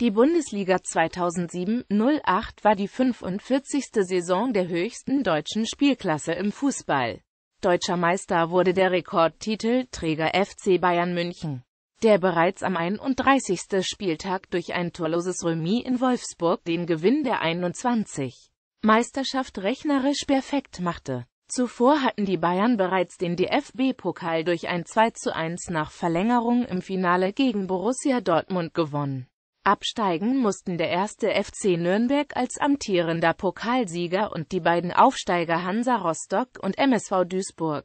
Die Bundesliga 2007-08 war die 45. Saison der höchsten deutschen Spielklasse im Fußball. Deutscher Meister wurde der Rekordtitelträger FC Bayern München, der bereits am 31. Spieltag durch ein torloses Remis in Wolfsburg den Gewinn der 21. Meisterschaft rechnerisch perfekt machte. Zuvor hatten die Bayern bereits den DFB-Pokal durch ein 2 zu 1 nach Verlängerung im Finale gegen Borussia Dortmund gewonnen. Absteigen mussten der erste FC Nürnberg als amtierender Pokalsieger und die beiden Aufsteiger Hansa Rostock und MSV Duisburg.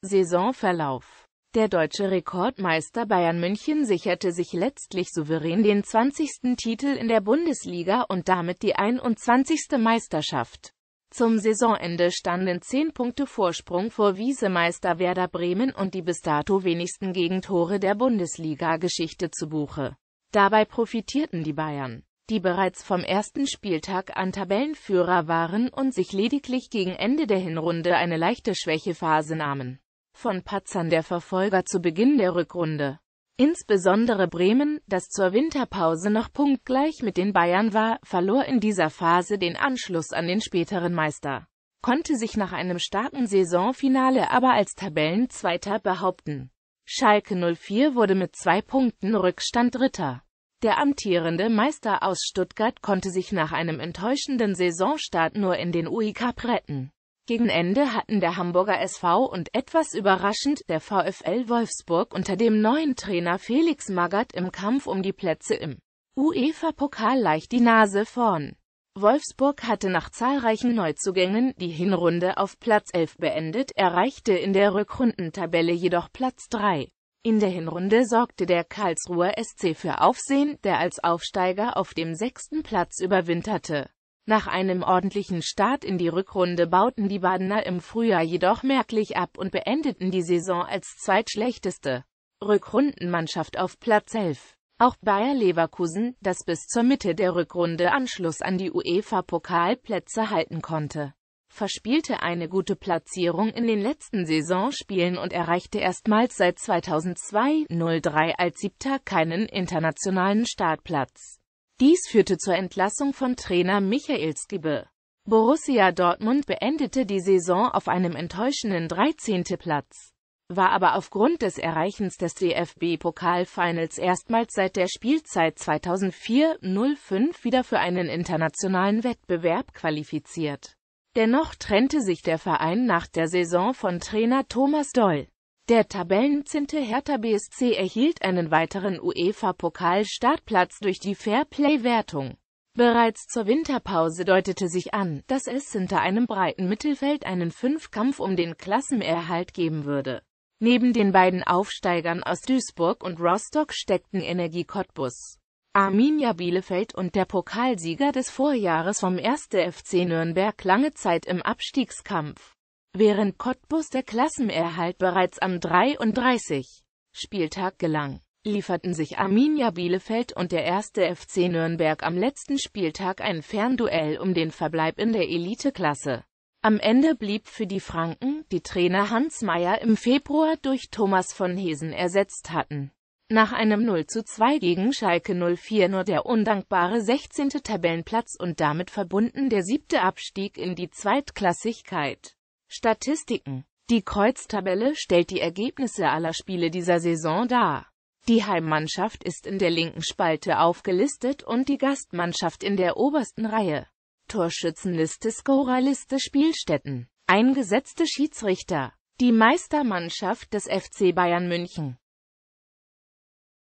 Saisonverlauf Der deutsche Rekordmeister Bayern München sicherte sich letztlich souverän den 20. Titel in der Bundesliga und damit die 21. Meisterschaft. Zum Saisonende standen 10 Punkte Vorsprung vor Wiesemeister Werder Bremen und die bis dato wenigsten Gegentore der Bundesliga-Geschichte zu Buche. Dabei profitierten die Bayern, die bereits vom ersten Spieltag an Tabellenführer waren und sich lediglich gegen Ende der Hinrunde eine leichte Schwächephase nahmen. Von Patzern der Verfolger zu Beginn der Rückrunde. Insbesondere Bremen, das zur Winterpause noch punktgleich mit den Bayern war, verlor in dieser Phase den Anschluss an den späteren Meister, konnte sich nach einem starken Saisonfinale aber als Tabellenzweiter behaupten. Schalke 04 wurde mit zwei Punkten Rückstand Dritter. Der amtierende Meister aus Stuttgart konnte sich nach einem enttäuschenden Saisonstart nur in den UI Cup retten. Gegen Ende hatten der Hamburger SV und etwas überraschend der VfL Wolfsburg unter dem neuen Trainer Felix Magath im Kampf um die Plätze im UEFA-Pokal leicht die Nase vorn. Wolfsburg hatte nach zahlreichen Neuzugängen die Hinrunde auf Platz 11 beendet, erreichte in der Rückrundentabelle jedoch Platz 3. In der Hinrunde sorgte der Karlsruher SC für Aufsehen, der als Aufsteiger auf dem sechsten Platz überwinterte. Nach einem ordentlichen Start in die Rückrunde bauten die Badener im Frühjahr jedoch merklich ab und beendeten die Saison als zweitschlechteste Rückrundenmannschaft auf Platz 11. Auch Bayer Leverkusen, das bis zur Mitte der Rückrunde Anschluss an die UEFA-Pokalplätze halten konnte, verspielte eine gute Platzierung in den letzten Saisonspielen und erreichte erstmals seit 2002-03 als Siebter keinen internationalen Startplatz. Dies führte zur Entlassung von Trainer Michael Skibbe. Borussia Dortmund beendete die Saison auf einem enttäuschenden 13. Platz, war aber aufgrund des Erreichens des DFB-Pokalfinals erstmals seit der Spielzeit 2004-05 wieder für einen internationalen Wettbewerb qualifiziert. Dennoch trennte sich der Verein nach der Saison von Trainer Thomas Doll. Der Tabellenzinte Hertha BSC erhielt einen weiteren UEFA-Pokal-Startplatz durch die Fairplay-Wertung. Bereits zur Winterpause deutete sich an, dass es hinter einem breiten Mittelfeld einen Fünfkampf um den Klassenerhalt geben würde. Neben den beiden Aufsteigern aus Duisburg und Rostock steckten Energie Cottbus, Arminia Bielefeld und der Pokalsieger des Vorjahres vom 1. FC Nürnberg lange Zeit im Abstiegskampf. Während Cottbus der Klassenerhalt bereits am 33. Spieltag gelang, lieferten sich Arminia Bielefeld und der 1. FC Nürnberg am letzten Spieltag ein Fernduell um den Verbleib in der Eliteklasse. Am Ende blieb für die Franken, die Trainer Hans Meyer im Februar durch Thomas von Hesen ersetzt hatten, nach einem 0 zu 2 gegen Schalke 04 nur der undankbare 16. Tabellenplatz und damit verbunden der siebte Abstieg in die Zweitklassigkeit. Statistiken Die Kreuztabelle stellt die Ergebnisse aller Spiele dieser Saison dar. Die Heimmannschaft ist in der linken Spalte aufgelistet und die Gastmannschaft in der obersten Reihe. Torschützenliste Scorerliste Spielstätten Eingesetzte Schiedsrichter Die Meistermannschaft des FC Bayern München